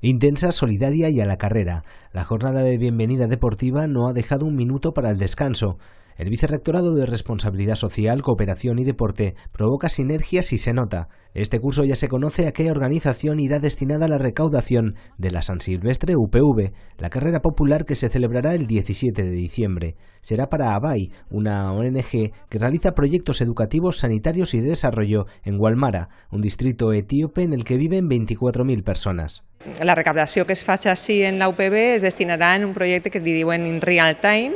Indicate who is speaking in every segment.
Speaker 1: Intensa, solidaria y a la carrera, la jornada de bienvenida deportiva no ha dejado un minuto para el descanso. El Vicerrectorado de Responsabilidad Social, Cooperación y Deporte provoca sinergias y se nota. Este curso ya se conoce a qué organización irá destinada a la recaudación de la San Silvestre UPV, la carrera popular que se celebrará el 17 de diciembre. Será para Abay, una ONG que realiza proyectos educativos, sanitarios y de desarrollo en Gualmara, un distrito etíope en el que viven 24.000 personas.
Speaker 2: La recaudación que es facha así en la UPB es destinada a un proyecto que li diuen in real time,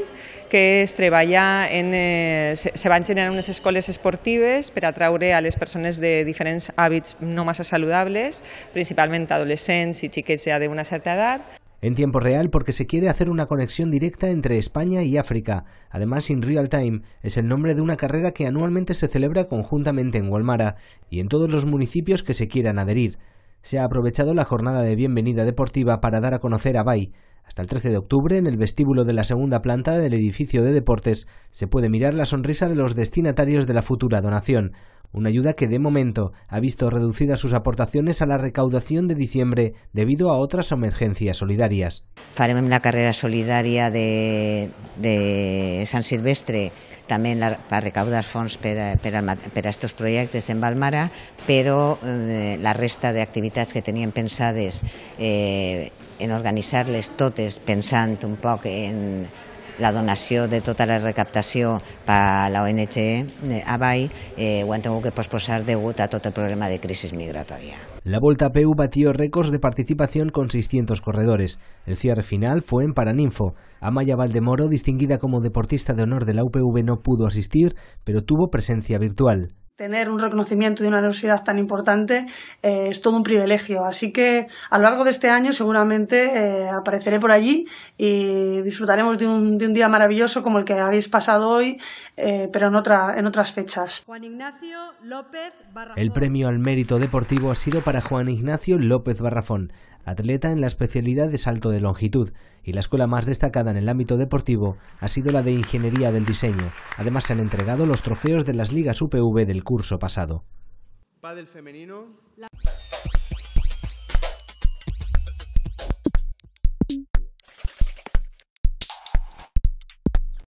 Speaker 2: que eh, se va en... se van generar unes escoles esportives atraure a las personas de diferentes hábitos no más saludables, principalmente adolescents i xiquets de una cierta edad.
Speaker 1: En tiempo real porque se quiere hacer una conexión directa entre España y África. Además, In Real Time es el nombre de una carrera que anualmente se celebra conjuntamente en Gualmara y en todos los municipios que se quieran adherir se ha aprovechado la jornada de bienvenida deportiva para dar a conocer a Bay. Hasta el 13 de octubre, en el vestíbulo de la segunda planta del edificio de deportes, se puede mirar la sonrisa de los destinatarios de la futura donación una ayuda que de momento ha visto reducidas sus aportaciones a la recaudación de diciembre debido a otras emergencias solidarias. Faremos la carrera solidaria
Speaker 3: de, San Silvestre también para recaudar fondos para estos proyectos en Balmara, pero eh, la resta de actividades que tenían pensadas eh, en organizarles totes pensando un poco en la donación de toda la recaptación para la ONG ABAI, eh, que eh,
Speaker 1: posposar degut a todo el problema de crisis migratoria. La Volta PU batió récords de participación con 600 corredores. El cierre final fue en Paraninfo. Amaya Valdemoro, distinguida como deportista de honor de la UPV, no pudo asistir, pero tuvo presencia virtual
Speaker 4: tener un reconocimiento de una universidad tan importante eh, es todo un privilegio. Así que a lo largo de este año seguramente eh, apareceré por allí y disfrutaremos de un, día maravilloso como el que habéis pasado hoy, eh, pero en, otras fechas.
Speaker 1: El premio al mérito deportivo ha sido para Juan Ignacio López Barrafón, atleta en la especialidad de salto de longitud y la escuela más destacada en el ámbito deportivo ha sido la de Ingeniería del Diseño. Además se han entregado los trofeos de las ligas UPV del curso pasado.